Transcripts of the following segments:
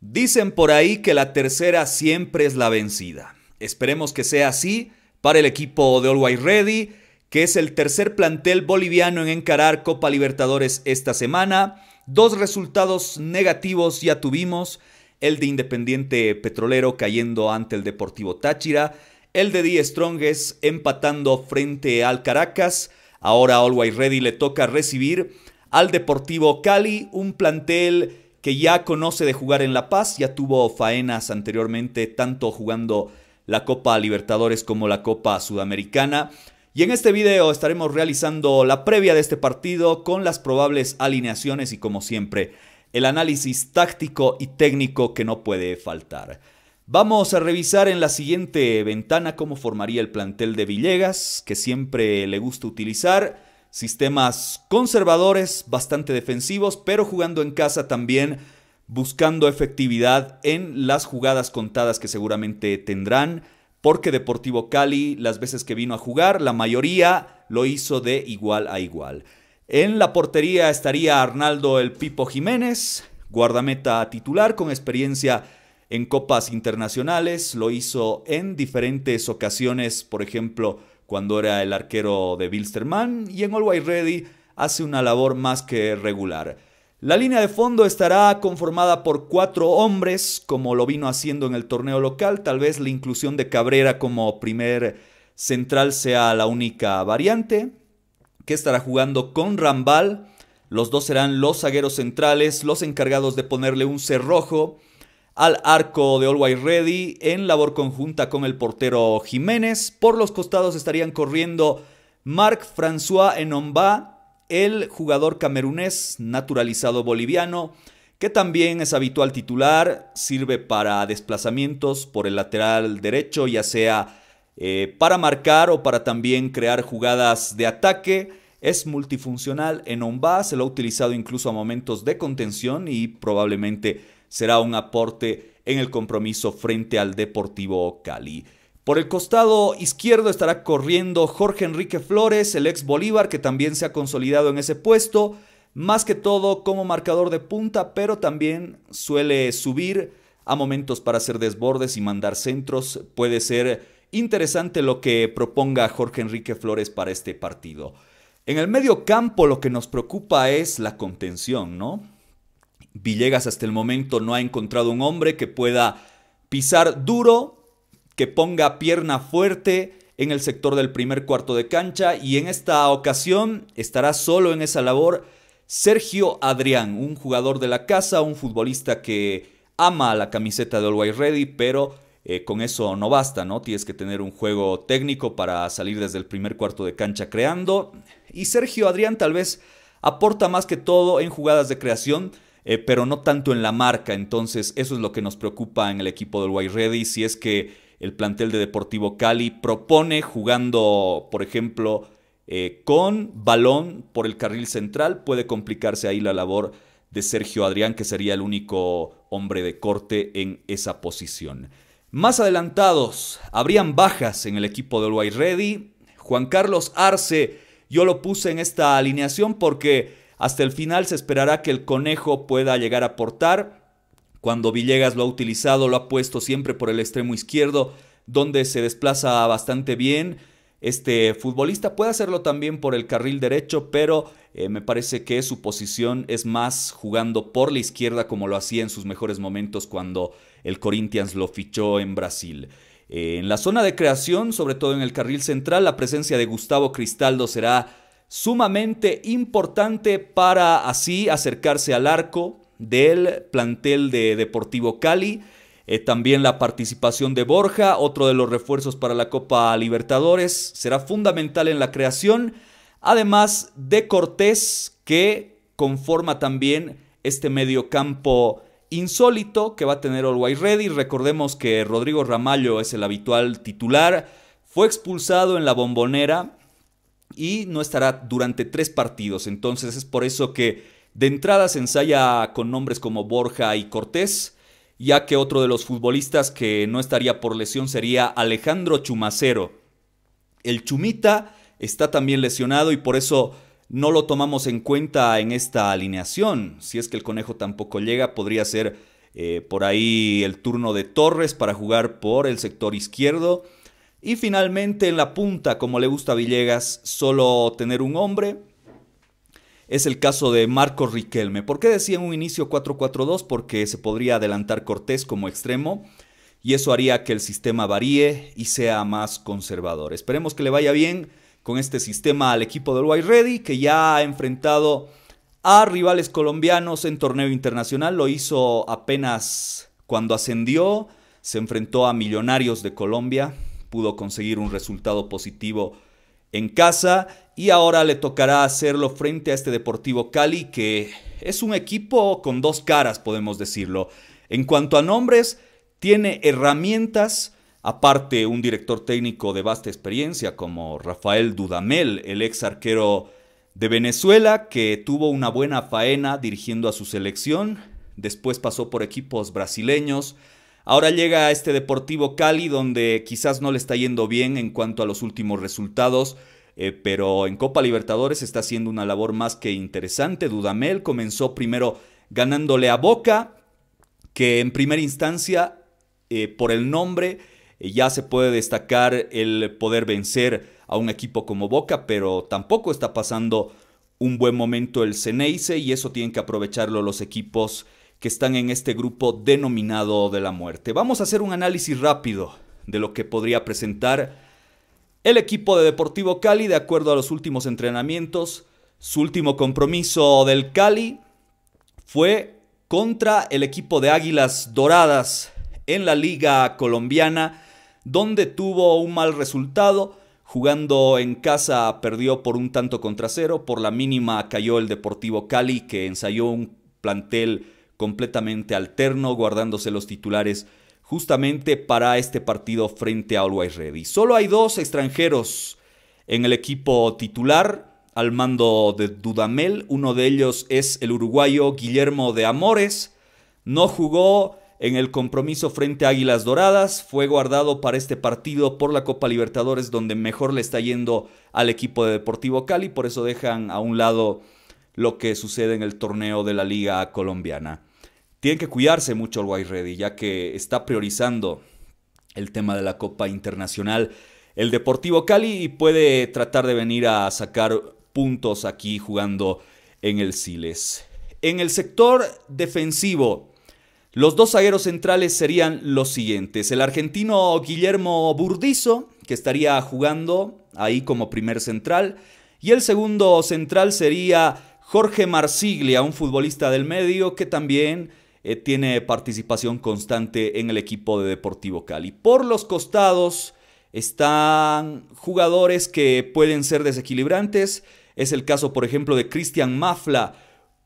Dicen por ahí que la tercera siempre es la vencida. Esperemos que sea así para el equipo de All Ready, que es el tercer plantel boliviano en encarar Copa Libertadores esta semana. Dos resultados negativos ya tuvimos, el de Independiente Petrolero cayendo ante el Deportivo Táchira, el de Die Strongest empatando frente al Caracas. Ahora a All Ready le toca recibir al Deportivo Cali, un plantel que ya conoce de jugar en La Paz, ya tuvo faenas anteriormente tanto jugando la Copa Libertadores como la Copa Sudamericana. Y en este video estaremos realizando la previa de este partido con las probables alineaciones y como siempre, el análisis táctico y técnico que no puede faltar. Vamos a revisar en la siguiente ventana cómo formaría el plantel de Villegas, que siempre le gusta utilizar. Sistemas conservadores, bastante defensivos, pero jugando en casa también, buscando efectividad en las jugadas contadas que seguramente tendrán, porque Deportivo Cali, las veces que vino a jugar, la mayoría lo hizo de igual a igual. En la portería estaría Arnaldo el Pipo Jiménez, guardameta titular con experiencia en copas internacionales, lo hizo en diferentes ocasiones, por ejemplo, cuando era el arquero de Bilsterman y en Always Ready hace una labor más que regular. La línea de fondo estará conformada por cuatro hombres, como lo vino haciendo en el torneo local. Tal vez la inclusión de Cabrera como primer central sea la única variante, que estará jugando con Rambal. Los dos serán los zagueros centrales, los encargados de ponerle un cerrojo al arco de White Ready en labor conjunta con el portero Jiménez. Por los costados estarían corriendo Marc François Enomba, el jugador camerunés naturalizado boliviano, que también es habitual titular, sirve para desplazamientos por el lateral derecho, ya sea eh, para marcar o para también crear jugadas de ataque. Es multifuncional en se lo ha utilizado incluso a momentos de contención y probablemente será un aporte en el compromiso frente al Deportivo Cali. Por el costado izquierdo estará corriendo Jorge Enrique Flores, el ex Bolívar, que también se ha consolidado en ese puesto, más que todo como marcador de punta, pero también suele subir a momentos para hacer desbordes y mandar centros. Puede ser interesante lo que proponga Jorge Enrique Flores para este partido. En el medio campo lo que nos preocupa es la contención, ¿no? Villegas hasta el momento no ha encontrado un hombre que pueda pisar duro, que ponga pierna fuerte en el sector del primer cuarto de cancha y en esta ocasión estará solo en esa labor Sergio Adrián, un jugador de la casa, un futbolista que ama la camiseta de White Ready, pero eh, con eso no basta, ¿no? Tienes que tener un juego técnico para salir desde el primer cuarto de cancha creando. Y Sergio Adrián tal vez aporta más que todo en jugadas de creación, eh, pero no tanto en la marca. Entonces, eso es lo que nos preocupa en el equipo del White Ready. Si es que el plantel de Deportivo Cali propone jugando, por ejemplo, eh, con balón por el carril central, puede complicarse ahí la labor de Sergio Adrián, que sería el único hombre de corte en esa posición. Más adelantados, habrían bajas en el equipo del White Ready. Juan Carlos Arce, yo lo puse en esta alineación porque hasta el final se esperará que el conejo pueda llegar a portar. Cuando Villegas lo ha utilizado, lo ha puesto siempre por el extremo izquierdo, donde se desplaza bastante bien. Este futbolista puede hacerlo también por el carril derecho, pero eh, me parece que su posición es más jugando por la izquierda como lo hacía en sus mejores momentos cuando el Corinthians lo fichó en Brasil. Eh, en la zona de creación, sobre todo en el carril central, la presencia de Gustavo Cristaldo será sumamente importante para así acercarse al arco del plantel de Deportivo Cali. Eh, también la participación de Borja, otro de los refuerzos para la Copa Libertadores, será fundamental en la creación. Además de Cortés, que conforma también este medio campo insólito que va a tener All Ready. Recordemos que Rodrigo Ramallo es el habitual titular. Fue expulsado en la bombonera y no estará durante tres partidos. Entonces es por eso que de entrada se ensaya con nombres como Borja y Cortés, ya que otro de los futbolistas que no estaría por lesión sería Alejandro Chumacero. El Chumita está también lesionado y por eso no lo tomamos en cuenta en esta alineación. Si es que el conejo tampoco llega, podría ser eh, por ahí el turno de Torres para jugar por el sector izquierdo. Y finalmente en la punta, como le gusta a Villegas, solo tener un hombre. Es el caso de Marco Riquelme. ¿Por qué decía en un inicio 4-4-2? Porque se podría adelantar Cortés como extremo y eso haría que el sistema varíe y sea más conservador. Esperemos que le vaya bien con este sistema al equipo del White Ready, que ya ha enfrentado a rivales colombianos en torneo internacional. Lo hizo apenas cuando ascendió, se enfrentó a Millonarios de Colombia, pudo conseguir un resultado positivo en casa y ahora le tocará hacerlo frente a este Deportivo Cali que es un equipo con dos caras, podemos decirlo. En cuanto a nombres, tiene herramientas, aparte un director técnico de vasta experiencia como Rafael Dudamel, el ex arquero de Venezuela, que tuvo una buena faena dirigiendo a su selección, después pasó por equipos brasileños, Ahora llega a este Deportivo Cali donde quizás no le está yendo bien en cuanto a los últimos resultados, eh, pero en Copa Libertadores está haciendo una labor más que interesante. Dudamel comenzó primero ganándole a Boca, que en primera instancia, eh, por el nombre, eh, ya se puede destacar el poder vencer a un equipo como Boca, pero tampoco está pasando un buen momento el Ceneice y eso tienen que aprovecharlo los equipos que están en este grupo denominado de la muerte. Vamos a hacer un análisis rápido de lo que podría presentar el equipo de Deportivo Cali de acuerdo a los últimos entrenamientos. Su último compromiso del Cali fue contra el equipo de Águilas Doradas en la Liga Colombiana, donde tuvo un mal resultado. Jugando en casa perdió por un tanto contra cero, por la mínima cayó el Deportivo Cali que ensayó un plantel completamente alterno, guardándose los titulares justamente para este partido frente a Always Ready. Solo hay dos extranjeros en el equipo titular al mando de Dudamel. Uno de ellos es el uruguayo Guillermo de Amores. No jugó en el compromiso frente a Águilas Doradas. Fue guardado para este partido por la Copa Libertadores, donde mejor le está yendo al equipo de Deportivo Cali. Por eso dejan a un lado lo que sucede en el torneo de la Liga Colombiana. Tienen que cuidarse mucho el White Ready, ya que está priorizando el tema de la Copa Internacional el Deportivo Cali y puede tratar de venir a sacar puntos aquí jugando en el Siles. En el sector defensivo, los dos zagueros centrales serían los siguientes. El argentino Guillermo Burdizo, que estaría jugando ahí como primer central. Y el segundo central sería Jorge Marsiglia, un futbolista del medio que también eh, tiene participación constante en el equipo de Deportivo Cali. Por los costados están jugadores que pueden ser desequilibrantes. Es el caso, por ejemplo, de Cristian Mafla,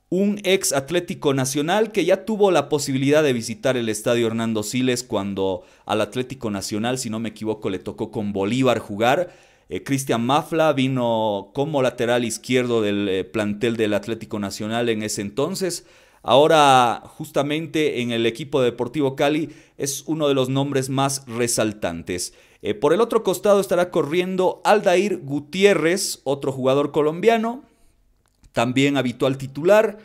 un ex Atlético Nacional que ya tuvo la posibilidad de visitar el estadio Hernando Siles cuando al Atlético Nacional, si no me equivoco, le tocó con Bolívar jugar. Eh, Cristian Mafla vino como lateral izquierdo del eh, plantel del Atlético Nacional en ese entonces ahora justamente en el equipo deportivo Cali es uno de los nombres más resaltantes. Eh, por el otro costado estará corriendo Aldair Gutiérrez, otro jugador colombiano, también habitual titular.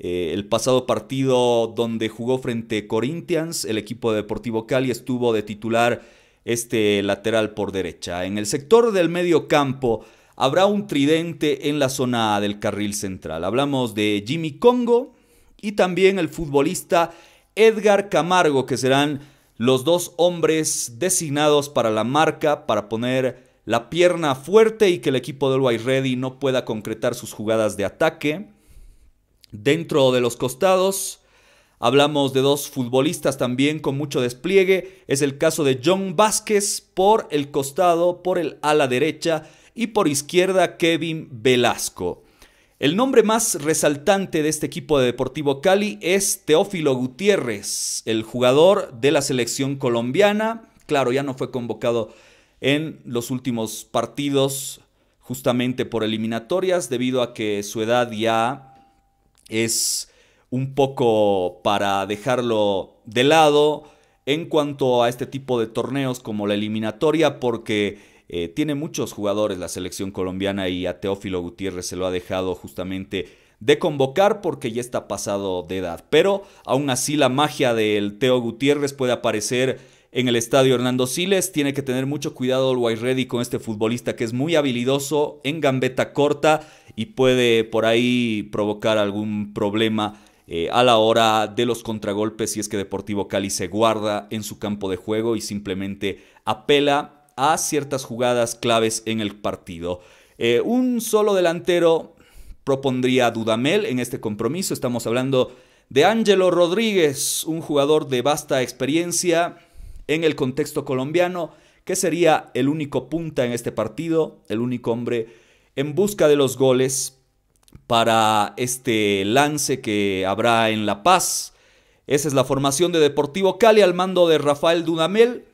Eh, el pasado partido donde jugó frente Corinthians, el equipo de deportivo Cali estuvo de titular este lateral por derecha. En el sector del medio campo habrá un tridente en la zona del carril central. Hablamos de Jimmy Congo, y también el futbolista Edgar Camargo, que serán los dos hombres designados para la marca, para poner la pierna fuerte y que el equipo del White Ready no pueda concretar sus jugadas de ataque. Dentro de los costados, hablamos de dos futbolistas también con mucho despliegue. Es el caso de John Vázquez por el costado, por el ala derecha y por izquierda Kevin Velasco. El nombre más resaltante de este equipo de Deportivo Cali es Teófilo Gutiérrez, el jugador de la selección colombiana. Claro, ya no fue convocado en los últimos partidos justamente por eliminatorias debido a que su edad ya es un poco para dejarlo de lado en cuanto a este tipo de torneos como la eliminatoria porque eh, tiene muchos jugadores la selección colombiana y a Teófilo Gutiérrez se lo ha dejado justamente de convocar porque ya está pasado de edad. Pero aún así la magia del Teo Gutiérrez puede aparecer en el estadio Hernando Siles. Tiene que tener mucho cuidado el Ready con este futbolista que es muy habilidoso en gambeta corta y puede por ahí provocar algún problema. Eh, a la hora de los contragolpes, si es que Deportivo Cali se guarda en su campo de juego y simplemente apela a ciertas jugadas claves en el partido. Eh, un solo delantero propondría Dudamel en este compromiso. Estamos hablando de Ángelo Rodríguez, un jugador de vasta experiencia en el contexto colombiano, que sería el único punta en este partido, el único hombre en busca de los goles para este lance que habrá en La Paz. Esa es la formación de Deportivo Cali al mando de Rafael Dudamel,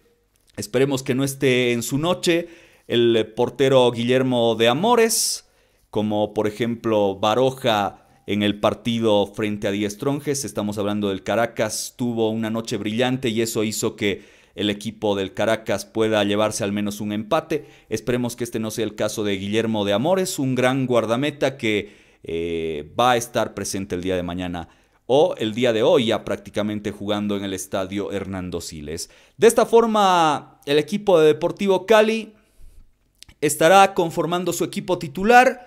Esperemos que no esté en su noche el portero Guillermo de Amores, como por ejemplo Baroja en el partido frente a Diez Tronjes. Estamos hablando del Caracas, tuvo una noche brillante y eso hizo que el equipo del Caracas pueda llevarse al menos un empate. Esperemos que este no sea el caso de Guillermo de Amores, un gran guardameta que eh, va a estar presente el día de mañana o el día de hoy ya prácticamente jugando en el estadio Hernando Siles. De esta forma, el equipo de Deportivo Cali estará conformando su equipo titular.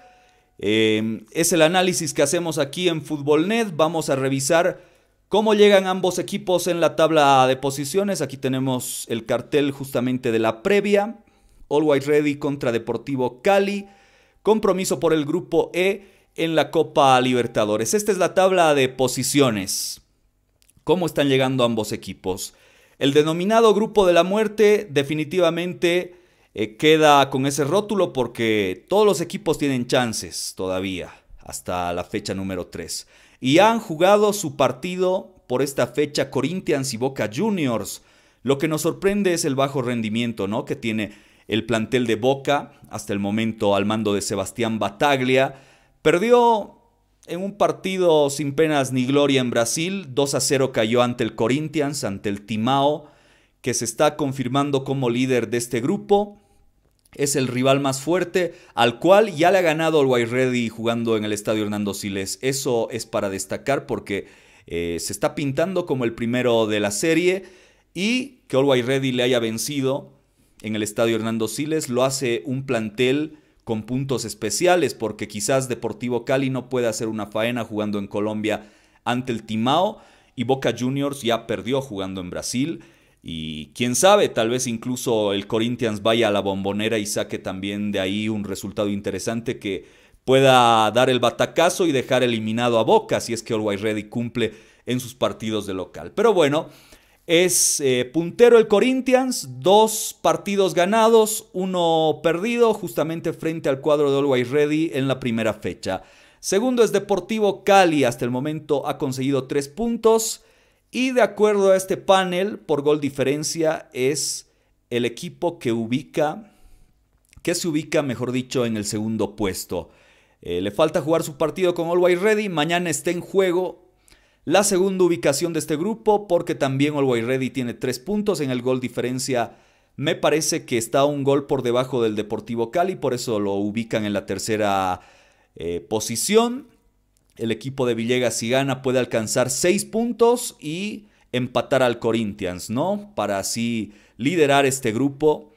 Em, es el análisis que hacemos aquí en Net Vamos a revisar cómo llegan ambos equipos en la tabla de posiciones. Aquí tenemos el cartel justamente de la previa. All White Ready contra Deportivo Cali. Compromiso por el grupo E en la Copa Libertadores. Esta es la tabla de posiciones. ¿Cómo están llegando ambos equipos? El denominado Grupo de la Muerte definitivamente eh, queda con ese rótulo porque todos los equipos tienen chances todavía hasta la fecha número 3. Y han jugado su partido por esta fecha Corinthians y Boca Juniors. Lo que nos sorprende es el bajo rendimiento ¿no? que tiene el plantel de Boca hasta el momento al mando de Sebastián Bataglia Perdió en un partido sin penas ni gloria en Brasil, 2 a 0 cayó ante el Corinthians, ante el Timao, que se está confirmando como líder de este grupo. Es el rival más fuerte, al cual ya le ha ganado el White Ready jugando en el estadio Hernando Siles. Eso es para destacar porque eh, se está pintando como el primero de la serie y que All White Ready le haya vencido en el estadio Hernando Siles lo hace un plantel con puntos especiales, porque quizás Deportivo Cali no puede hacer una faena jugando en Colombia ante el Timao y Boca Juniors ya perdió jugando en Brasil. Y quién sabe, tal vez incluso el Corinthians vaya a la bombonera y saque también de ahí un resultado interesante que pueda dar el batacazo y dejar eliminado a Boca si es que Always Ready cumple en sus partidos de local. Pero bueno, es eh, puntero el Corinthians, dos partidos ganados, uno perdido justamente frente al cuadro de White Ready en la primera fecha. Segundo es Deportivo Cali, hasta el momento ha conseguido tres puntos y de acuerdo a este panel, por gol diferencia es el equipo que ubica, que se ubica, mejor dicho, en el segundo puesto. Eh, le falta jugar su partido con All White Ready, mañana está en juego la segunda ubicación de este grupo, porque también Always Ready tiene tres puntos en el gol diferencia. Me parece que está un gol por debajo del Deportivo Cali, por eso lo ubican en la tercera eh, posición. El equipo de Villegas, si gana, puede alcanzar seis puntos y empatar al Corinthians, ¿no? Para así liderar este grupo.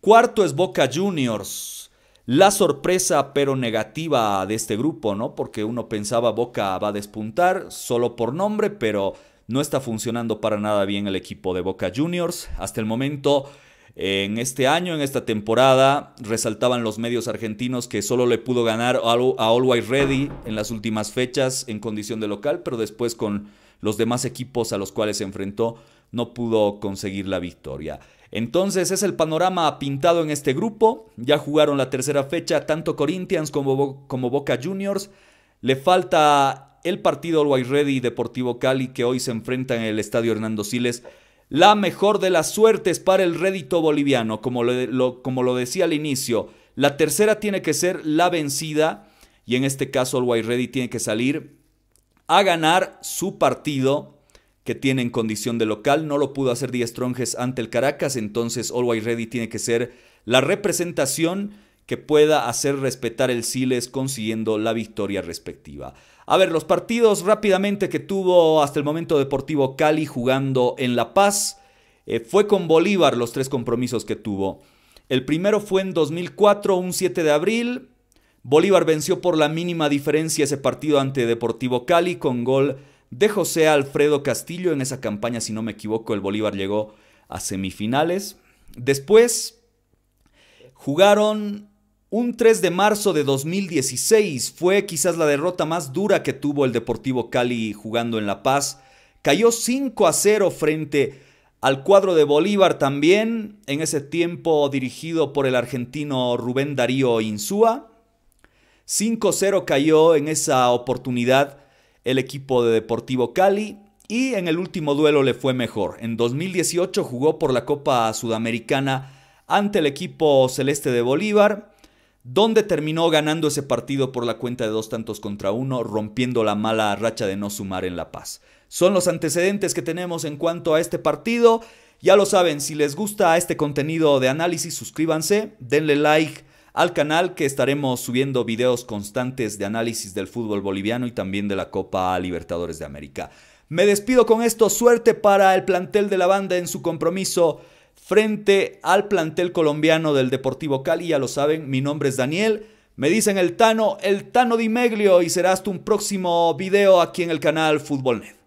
Cuarto es Boca Juniors la sorpresa pero negativa de este grupo, ¿no? Porque uno pensaba Boca va a despuntar solo por nombre, pero no está funcionando para nada bien el equipo de Boca Juniors. Hasta el momento, en este año, en esta temporada, resaltaban los medios argentinos que solo le pudo ganar a White Ready en las últimas fechas en condición de local, pero después con los demás equipos a los cuales se enfrentó no pudo conseguir la victoria. Entonces es el panorama pintado en este grupo. Ya jugaron la tercera fecha tanto Corinthians como, como Boca Juniors. Le falta el partido al White Ready y Deportivo Cali que hoy se enfrenta en el Estadio Hernando Siles. La mejor de las suertes para el rédito boliviano, como lo, como lo decía al inicio. La tercera tiene que ser la vencida y en este caso el White Ready tiene que salir a ganar su partido que tiene en condición de local. No lo pudo hacer Díaz Tronjes ante el Caracas, entonces All White Ready tiene que ser la representación que pueda hacer respetar el Siles consiguiendo la victoria respectiva. A ver, los partidos rápidamente que tuvo hasta el momento Deportivo Cali jugando en La Paz. Eh, fue con Bolívar los tres compromisos que tuvo. El primero fue en 2004, un 7 de abril. Bolívar venció por la mínima diferencia ese partido ante Deportivo Cali con gol de José Alfredo Castillo. En esa campaña, si no me equivoco, el Bolívar llegó a semifinales. Después jugaron un 3 de marzo de 2016. Fue quizás la derrota más dura que tuvo el Deportivo Cali jugando en La Paz. Cayó 5 a 0 frente al cuadro de Bolívar también, en ese tiempo dirigido por el argentino Rubén Darío Insúa. 5-0 cayó en esa oportunidad el equipo de Deportivo Cali y en el último duelo le fue mejor. En 2018 jugó por la Copa Sudamericana ante el equipo celeste de Bolívar, donde terminó ganando ese partido por la cuenta de dos tantos contra uno, rompiendo la mala racha de no sumar en La Paz. Son los antecedentes que tenemos en cuanto a este partido. Ya lo saben, si les gusta este contenido de análisis, suscríbanse, denle like al canal que estaremos subiendo videos constantes de análisis del fútbol boliviano y también de la Copa Libertadores de América. Me despido con esto, suerte para el plantel de la banda en su compromiso frente al plantel colombiano del Deportivo Cali, ya lo saben, mi nombre es Daniel. Me dicen el Tano, el Tano Di Meglio y será hasta un próximo video aquí en el canal Fútbol Net.